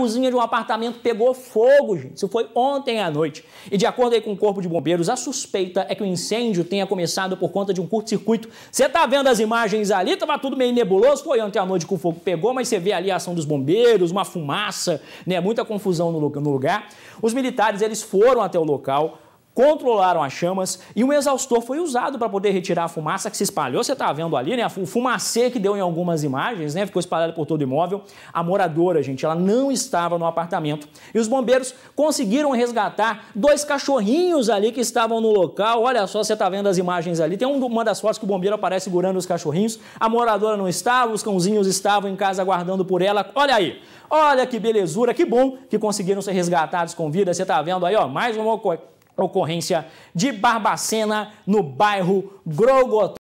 cozinha de um apartamento pegou fogo, gente. Isso foi ontem à noite. E de acordo com o Corpo de Bombeiros, a suspeita é que o incêndio tenha começado por conta de um curto-circuito. Você tá vendo as imagens ali? Tava tudo meio nebuloso. Foi ontem à noite que o fogo pegou, mas você vê ali a ação dos bombeiros, uma fumaça, né? Muita confusão no lugar. Os militares, eles foram até o local, controlaram as chamas e um exaustor foi usado para poder retirar a fumaça que se espalhou. Você está vendo ali, né? O fumacê que deu em algumas imagens, né? Ficou espalhado por todo o imóvel. A moradora, gente, ela não estava no apartamento. E os bombeiros conseguiram resgatar dois cachorrinhos ali que estavam no local. Olha só, você está vendo as imagens ali. Tem uma das fotos que o bombeiro aparece segurando os cachorrinhos. A moradora não estava, os cãozinhos estavam em casa aguardando por ela. Olha aí, olha que belezura, que bom que conseguiram ser resgatados com vida. Você está vendo aí, ó, mais uma coisa ocorrência de Barbacena, no bairro Grogotá.